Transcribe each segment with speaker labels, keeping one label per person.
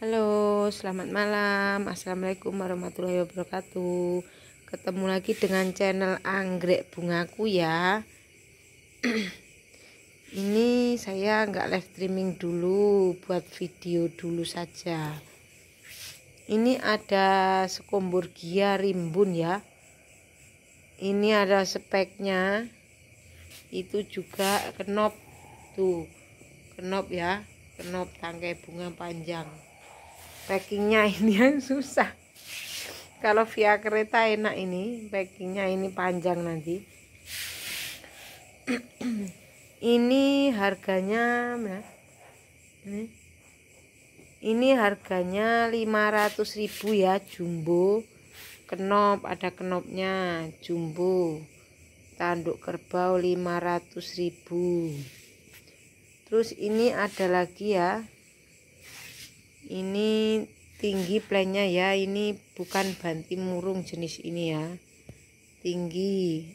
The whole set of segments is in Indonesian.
Speaker 1: Halo, selamat malam. Assalamualaikum warahmatullahi wabarakatuh. Ketemu lagi dengan channel Anggrek Bungaku ya. Ini saya nggak live streaming dulu, buat video dulu saja. Ini ada sekomburgia rimbun ya. Ini ada speknya. Itu juga kenop tuh. Kenop ya, kenop tangkai bunga panjang packingnya ini yang susah kalau via kereta enak ini packingnya ini panjang nanti ini harganya ini ini harganya ribu ya jumbo kenop ada kenopnya jumbo tanduk kerbau ribu. terus ini ada lagi ya ini tinggi plannya ya ini bukan banti murung jenis ini ya tinggi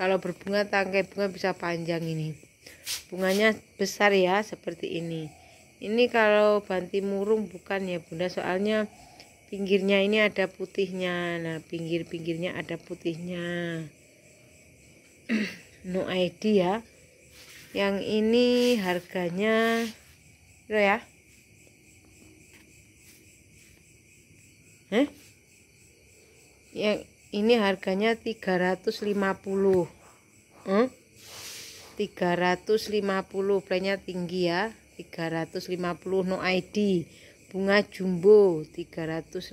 Speaker 1: kalau berbunga tangkai bunga bisa panjang ini bunganya besar ya seperti ini ini kalau banti murung bukan ya bunda soalnya pinggirnya ini ada putihnya nah pinggir-pinggirnya ada putihnya no ID ya yang ini harganya lo ya Yang ini harganya 350. Hmm? 350 plannya tinggi ya. 350 no ID. Bunga jumbo 350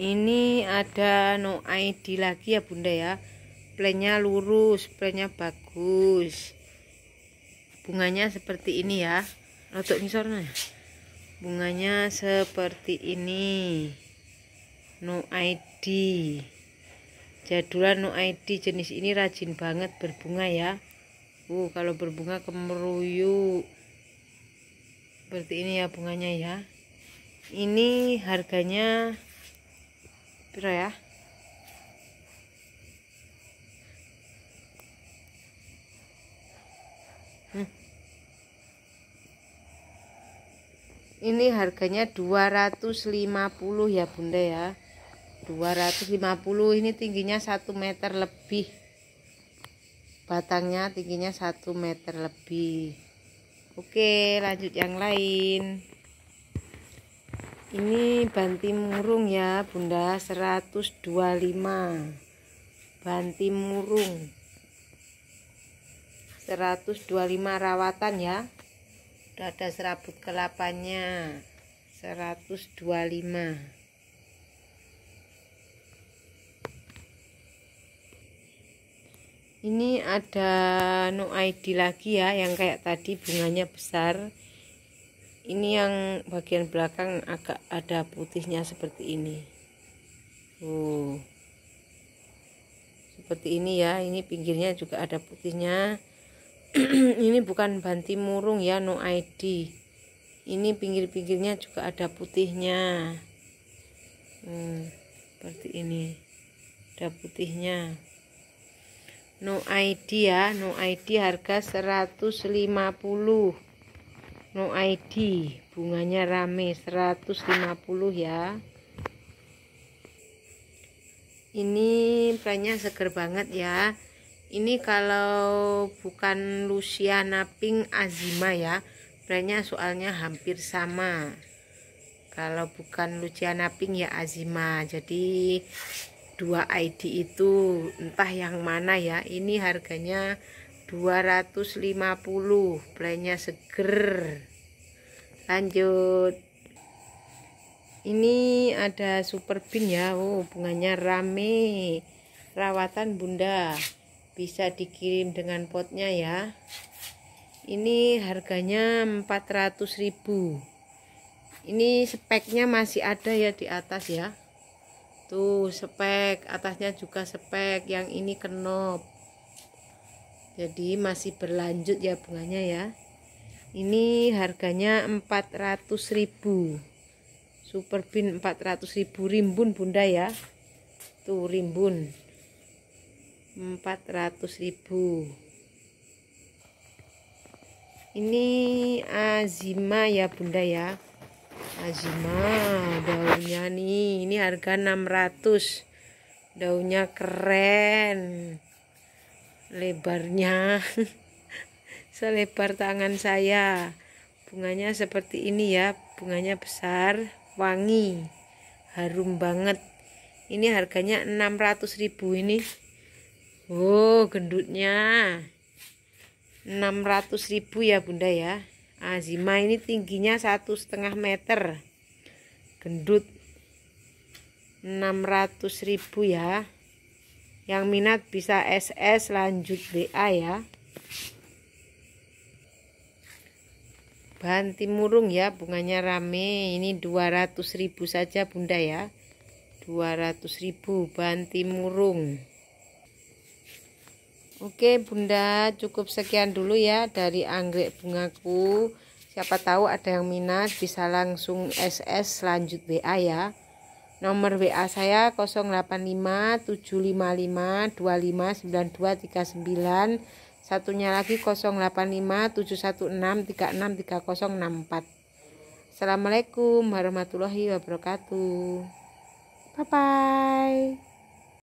Speaker 1: ini ada no ID lagi ya bunda ya plannya lurus plannya bagus bunganya seperti ini ya untuk misornya bunganya seperti ini no ID jadulan no ID jenis ini rajin banget berbunga ya uh kalau berbunga kemeruyuk seperti ini ya bunganya ya ini harganya berapa ya hmm. ini harganya 250 ya bunda ya 250 ini tingginya 1 meter lebih batangnya tingginya 1 meter lebih oke lanjut yang lain ini banti murung ya bunda 125 banti murung 125 rawatan ya udah ada serabut kelapanya 125 ini ada no ID lagi ya yang kayak tadi bunganya besar ini yang bagian belakang agak ada putihnya seperti ini uh seperti ini ya ini pinggirnya juga ada putihnya ini bukan banti murung ya no ID ini pinggir-pinggirnya juga ada putihnya hmm, seperti ini ada putihnya no ID ya no ID harga 150 no ID bunganya rame 150 ya ini perannya seger banget ya ini kalau bukan Luciana Pink Azima ya brandnya soalnya hampir sama kalau bukan Luciana Pink ya Azima jadi dua ID itu entah yang mana ya ini harganya 250 brandnya seger lanjut ini ada super bin ya oh bunganya rame rawatan bunda bisa dikirim dengan potnya ya ini harganya 400.000 ini speknya masih ada ya di atas ya tuh spek atasnya juga spek yang ini kenop jadi masih berlanjut ya bunganya ya ini harganya 400.000 super bin 400.000 rimbun bunda ya tuh rimbun ribu. ini azima ya bunda ya azima daunnya nih ini harga 600 daunnya keren lebarnya selebar tangan saya bunganya seperti ini ya bunganya besar wangi harum banget ini harganya 600.000 ini Oh, gendutnya 600 ribu ya Bunda ya. Azima ini tingginya satu setengah meter. Gendut 600 ribu ya. Yang minat bisa SS lanjut BA ya. Bahan timurung ya, bunganya rame. Ini 200 ribu saja Bunda ya. 200 ribu bahan timurung. Oke bunda cukup sekian dulu ya dari anggrek bungaku siapa tahu ada yang minat bisa langsung SS lanjut WA ya nomor WA saya 085755259239 satunya lagi 085716363064 Assalamualaikum warahmatullahi wabarakatuh bye bye